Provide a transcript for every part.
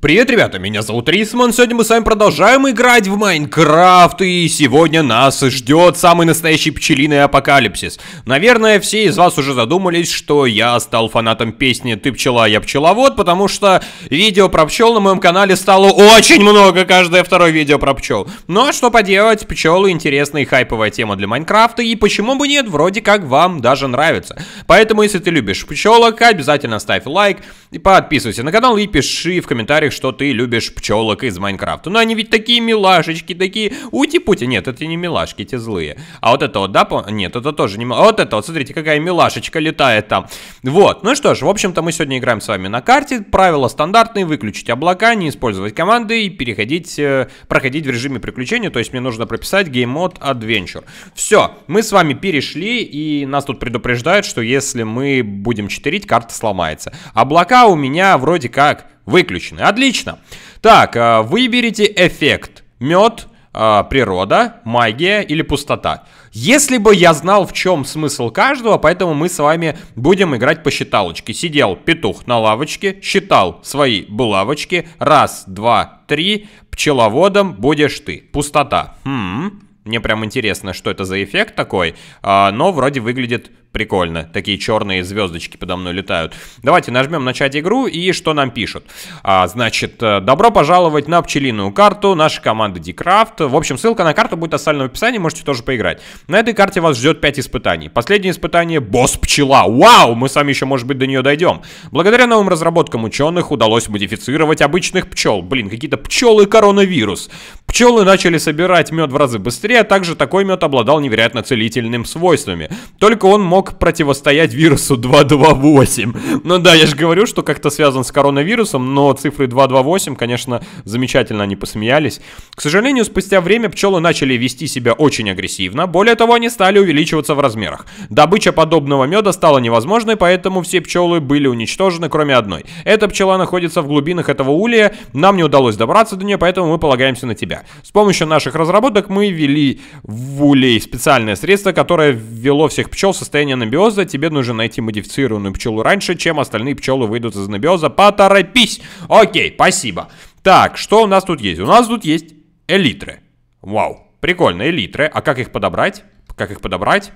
Привет, ребята, меня зовут Рисман, сегодня мы с вами продолжаем играть в Майнкрафт, и сегодня нас ждет самый настоящий пчелиный апокалипсис. Наверное, все из вас уже задумались, что я стал фанатом песни «Ты пчела, я пчеловод», потому что видео про пчел на моем канале стало очень много, каждое второе видео про пчел. Но ну, а что поделать, пчелы интересная и хайповая тема для Майнкрафта, и почему бы нет, вроде как вам даже нравится. Поэтому, если ты любишь пчелок, обязательно ставь лайк, и подписывайся на канал и пиши в комментариях, комментариях, что ты любишь пчелок из Майнкрафта. Ну они ведь такие милашечки, такие ути-пути. Нет, это не милашки, эти злые. А вот это вот, да, нет, это тоже не милашечки. А вот это вот, смотрите, какая милашечка летает там. Вот, ну что ж, в общем-то мы сегодня играем с вами на карте. Правила стандартные, выключить облака, не использовать команды и переходить, э, проходить в режиме приключения. То есть мне нужно прописать Game Mode Adventure. Все, мы с вами перешли и нас тут предупреждают, что если мы будем читерить, карта сломается. Облака у меня вроде как Выключены. Отлично. Так, э, выберите эффект. Мед, э, природа, магия или пустота. Если бы я знал, в чем смысл каждого, поэтому мы с вами будем играть по считалочке. Сидел петух на лавочке, считал свои булавочки. Раз, два, три. Пчеловодом будешь ты. Пустота. Хм. Мне прям интересно, что это за эффект такой, э, но вроде выглядит прикольно. Такие черные звездочки подо мной летают. Давайте нажмем начать игру и что нам пишут. А, значит, э, добро пожаловать на пчелиную карту наша команда Дикрафт. В общем, ссылка на карту будет оставлена в описании, можете тоже поиграть. На этой карте вас ждет 5 испытаний. Последнее испытание — босс-пчела. Вау! Мы сами еще, может быть, до нее дойдем. Благодаря новым разработкам ученых удалось модифицировать обычных пчел. Блин, какие-то пчелы коронавирус. Пчелы начали собирать мед в разы быстрее, а также такой мед обладал невероятно целительным свойствами. Только он мог мог противостоять вирусу 228. Ну да, я же говорю, что как-то связан с коронавирусом, но цифры 228, конечно, замечательно они посмеялись. К сожалению, спустя время пчелы начали вести себя очень агрессивно, более того, они стали увеличиваться в размерах. Добыча подобного меда стала невозможной, поэтому все пчелы были уничтожены, кроме одной. Эта пчела находится в глубинах этого улья, нам не удалось добраться до нее, поэтому мы полагаемся на тебя. С помощью наших разработок мы ввели в улей специальное средство, которое ввело всех пчел в состояние завершения анабиоза тебе нужно найти модифицированную пчелу раньше, чем остальные пчелы выйдут из анабиоза. Поторопись! Окей, спасибо. Так, что у нас тут есть? У нас тут есть элитры. Вау, прикольно, элитры. А как их подобрать? Как их подобрать?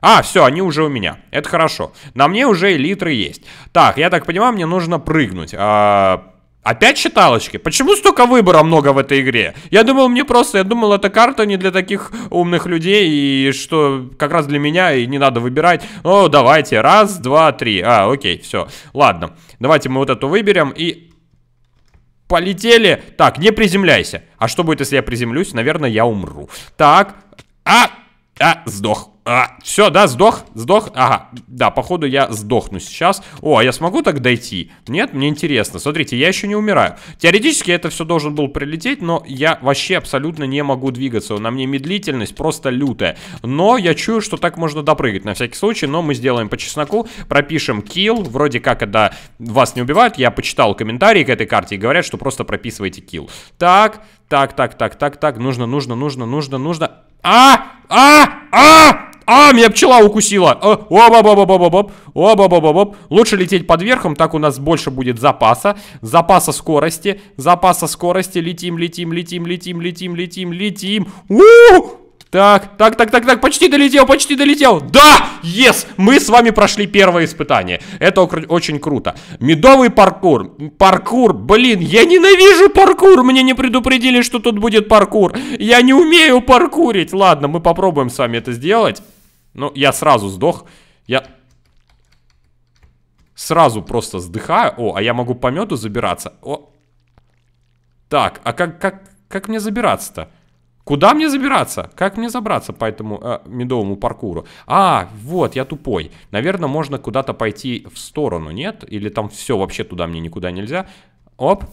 А, все, они уже у меня. Это хорошо. На мне уже элитры есть. Так, я так понимаю, мне нужно прыгнуть. А, Опять считалочки? Почему столько выбора много в этой игре? Я думал, мне просто, я думал, эта карта не для таких умных людей, и что как раз для меня, и не надо выбирать. О, давайте, раз, два, три. А, окей, все, ладно. Давайте мы вот эту выберем, и... Полетели. Так, не приземляйся. А что будет, если я приземлюсь? Наверное, я умру. Так. А, а, сдох. А, все, да, сдох, сдох. Ага, да, походу я сдохну сейчас. О, а я смогу так дойти? Нет, мне интересно. Смотрите, я еще не умираю. Теоретически это все должен был прилететь, но я вообще абсолютно не могу двигаться. На мне медлительность просто лютая. Но я чую, что так можно допрыгать на всякий случай. Но мы сделаем по чесноку, пропишем kill. Вроде как, когда вас не убивают, я почитал комментарии к этой карте и говорят, что просто прописывайте kill. Так, так, так, так, так, так, нужно, нужно, нужно, нужно, нужно. А! А! А, меня пчела укусила. Э, Оба-ба-ба-ба-ба-ба. Лучше лететь под верхом, так у нас больше будет запаса. Запаса скорости. Запаса скорости. Летим, летим, летим, летим, летим, летим, летим. у Так, так, так, так, так, почти долетел, почти долетел. Да, yes, мы с вами прошли первое испытание. Это очень круто. Медовый паркур. Паркур, блин, я ненавижу паркур. Мне не предупредили, что тут будет паркур. Я не умею паркурить. Ладно, мы попробуем с вами это сделать. Ну, я сразу сдох. Я сразу просто сдыхаю. О, а я могу по меду забираться. О. Так, а как, как, как мне забираться-то? Куда мне забираться? Как мне забраться по этому э, медовому паркуру? А, вот, я тупой. Наверное, можно куда-то пойти в сторону, нет? Или там все, вообще туда мне никуда нельзя? Оп.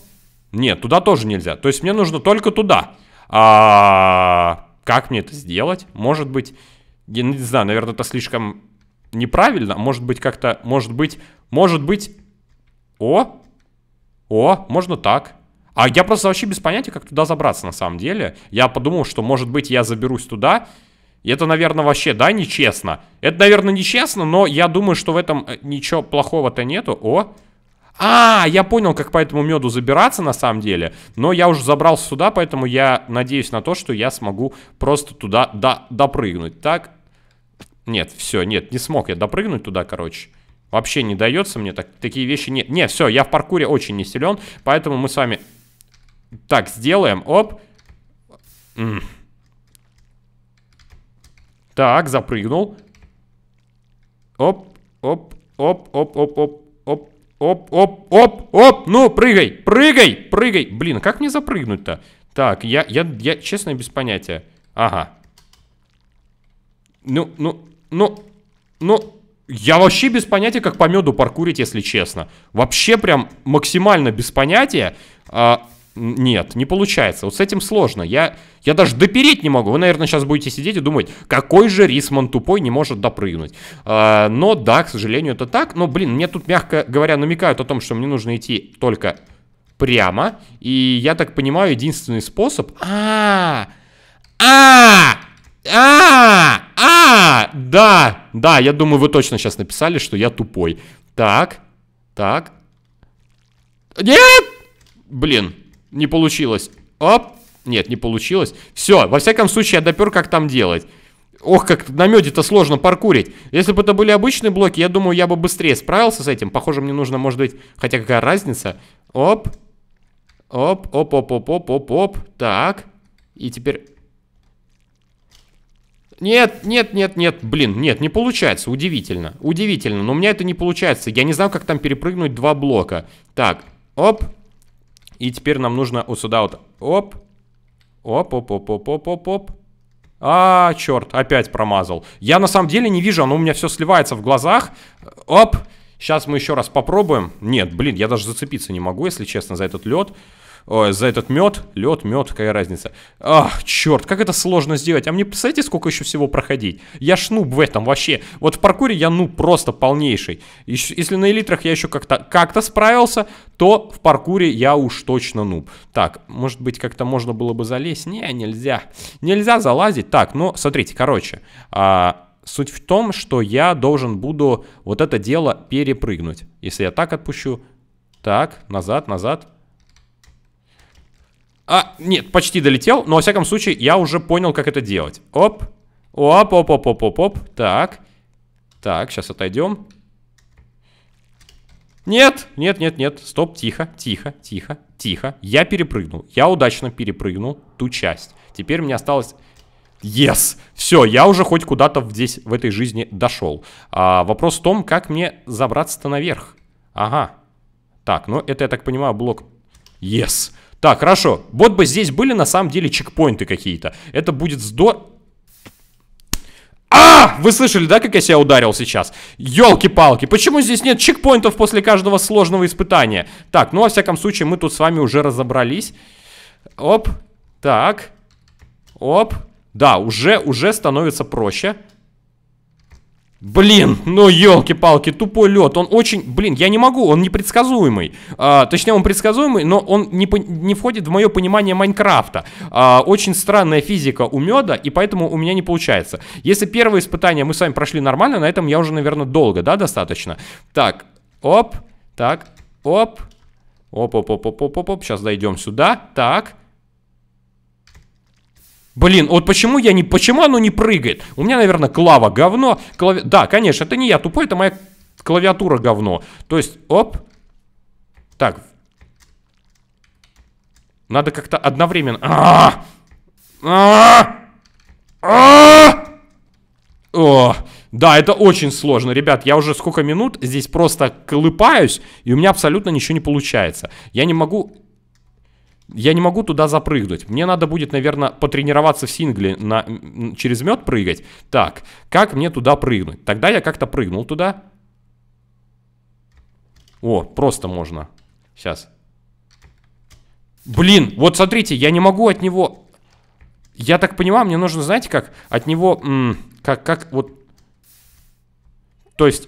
Нет, туда тоже нельзя. То есть мне нужно только туда. А, как мне это сделать? Может быть я не знаю, наверное, это слишком неправильно. Может быть, как-то, может быть, может быть, о, о, можно так. А я просто вообще без понятия, как туда забраться на самом деле. Я подумал, что, может быть, я заберусь туда. И это, наверное, вообще, да, нечестно. Это, наверное, нечестно, но я думаю, что в этом э, ничего плохого-то нету. О, а, я понял, как по этому меду забираться на самом деле, но я уже забрался сюда, поэтому я надеюсь на то, что я смогу просто туда до допрыгнуть. Так, нет, все, нет, не смог я допрыгнуть туда, короче. Вообще не дается мне так, такие вещи нет. Не, все, я в паркуре очень не силен, поэтому мы с вами так сделаем. Оп. М так, запрыгнул. Оп, оп, оп, оп, оп, оп, оп. Оп, оп, оп, оп. Ну, прыгай, прыгай, прыгай. Блин, а как мне запрыгнуть-то? Так, я, я, я, честно, без понятия. Ага. Ну, ну, ну, ну, я вообще без понятия, как по меду паркурить, если честно. Вообще прям максимально без понятия. А, нет, не получается. Вот с этим сложно. Я, я даже допереть не могу. Вы, наверное, сейчас будете сидеть и думать, какой же Рисман тупой не может допрыгнуть. А, но да, к сожалению, это так. Но, блин, мне тут, мягко говоря, намекают о том, что мне нужно идти только прямо. И я так понимаю, единственный способ... А! А! А! А! Да! Да, я думаю, вы точно сейчас написали, что я тупой. Так, так. Нет! Блин, не получилось. Оп. Нет, не получилось. Все, во всяком случае, я допер, как там делать. Ох, как на меде-то сложно паркурить. Если бы это были обычные блоки, я думаю, я бы быстрее справился с этим. Похоже, мне нужно, может быть, хотя какая разница. Оп. Оп, оп, оп, оп, оп, оп, оп. Так. И теперь... Нет, нет, нет, нет, блин, нет, не получается, удивительно, удивительно, но у меня это не получается, я не знаю, как там перепрыгнуть два блока. Так, оп, и теперь нам нужно вот сюда вот. Оп. Оп, оп, оп, оп, оп, оп, оп. А, черт, опять промазал. Я на самом деле не вижу, оно у меня все сливается в глазах. Оп. Сейчас мы еще раз попробуем. Нет, блин, я даже зацепиться не могу, если честно, за этот лед. Ой, за этот мед, лед, мед, какая разница. Ах, черт, как это сложно сделать. А мне, представляете, сколько еще всего проходить? Я шнуб в этом вообще. Вот в паркуре я ну просто полнейший. Еще, если на элитрах я еще как-то как, -то, как -то справился, то в паркуре я уж точно нуб. Так, может быть, как-то можно было бы залезть? Не, нельзя. Нельзя залазить. Так, ну, смотрите, короче. А, суть в том, что я должен буду вот это дело перепрыгнуть. Если я так отпущу, так, назад, назад, а, нет, почти долетел, но во всяком случае я уже понял, как это делать. Оп, оп, оп, оп, оп, оп, оп, так. Так, сейчас отойдем. Нет, нет, нет, нет, стоп, тихо, тихо, тихо, тихо. Я перепрыгнул, я удачно перепрыгнул ту часть. Теперь мне осталось... Yes! Все, я уже хоть куда-то здесь, в этой жизни дошел. А, вопрос в том, как мне забраться-то наверх. Ага. Так, ну это, я так понимаю, блок... Yes! Так, хорошо. Вот бы здесь были на самом деле чекпоинты какие-то. Это будет здорово. А! Вы слышали, да, как я себя ударил сейчас? Ёлки-палки, почему здесь нет чекпоинтов после каждого сложного испытания? Так, ну, во всяком случае, мы тут с вами уже разобрались. Оп, так, оп. Да, уже, уже становится проще. Блин, ну елки-палки, тупой лед. Он очень, блин, я не могу, он непредсказуемый. А, точнее, он предсказуемый, но он не, не входит в мое понимание Майнкрафта. А, очень странная физика у меда, и поэтому у меня не получается. Если первое испытание мы с вами прошли нормально, на этом я уже, наверное, долго, да, достаточно. Так, оп, так, оп, оп, оп, оп, оп, оп, оп, оп. сейчас дойдем сюда. Так, Блин, вот почему я не... Почему оно не прыгает? У меня, наверное, клава говно. Клави... Да, конечно, это не я тупой, это моя клавиатура говно. То есть, оп. Так. Надо как-то одновременно... А -а -а! О, да, это очень сложно. Ребят, я уже сколько минут здесь просто колыпаюсь, и у меня абсолютно ничего не получается. Я не могу я не могу туда запрыгнуть. Мне надо будет, наверное, потренироваться в сингле на, через мед прыгать. Так, как мне туда прыгнуть? Тогда я как-то прыгнул туда. О, просто можно. Сейчас. Блин, вот смотрите, я не могу от него... Я так понимаю, мне нужно, знаете как, от него... Как, как, вот... То есть...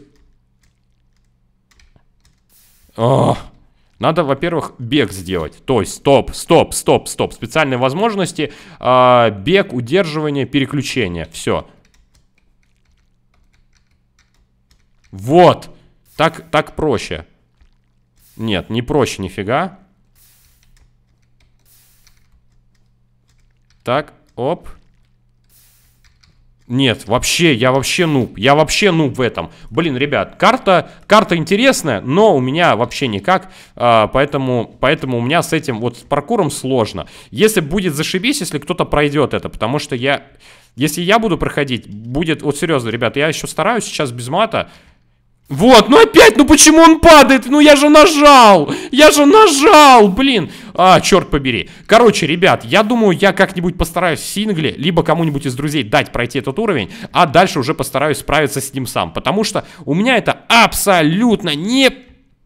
О, а. Надо, во-первых, бег сделать. То есть, стоп, стоп, стоп, стоп. Специальные возможности. Э, бег, удерживание, переключение. Все. Вот. Так, так проще. Нет, не проще нифига. Так, оп. Нет, вообще, я вообще нуб, я вообще нуб в этом. Блин, ребят, карта, карта интересная, но у меня вообще никак, а, поэтому, поэтому у меня с этим, вот с паркуром сложно. Если будет зашибись, если кто-то пройдет это, потому что я, если я буду проходить, будет, вот серьезно, ребят, я еще стараюсь сейчас без мата, вот, ну опять, ну почему он падает? Ну я же нажал, я же нажал, блин. А, черт побери. Короче, ребят, я думаю, я как-нибудь постараюсь в сингле, либо кому-нибудь из друзей дать пройти этот уровень, а дальше уже постараюсь справиться с ним сам, потому что у меня это абсолютно не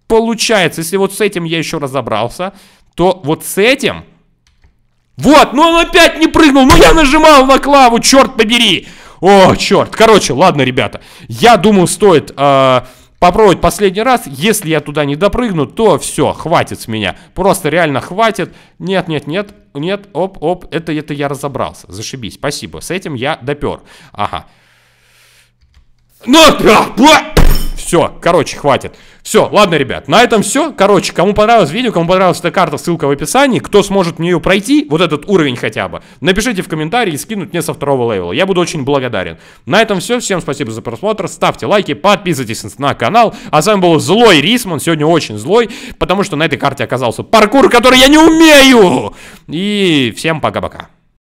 получается. Если вот с этим я еще разобрался, то вот с этим... Вот, ну он опять не прыгнул, ну я нажимал на клаву, черт побери! О, черт. Короче, ладно, ребята. Я думаю, стоит... Э, попробовать последний раз. Если я туда не допрыгну, то все, хватит с меня. Просто реально хватит. Нет, нет, нет, нет, оп, оп. Это, это я разобрался. Зашибись, спасибо. С этим я допер. Ага. Ну, все, короче, хватит. Все, ладно, ребят, на этом все. Короче, кому понравилось видео, кому понравилась эта карта, ссылка в описании. Кто сможет мне ее пройти, вот этот уровень хотя бы, напишите в комментарии и скинуть мне со второго левела. Я буду очень благодарен. На этом все. Всем спасибо за просмотр. Ставьте лайки, подписывайтесь на канал. А с вами был Злой Рисман. Сегодня очень злой, потому что на этой карте оказался паркур, который я не умею. И всем пока-пока.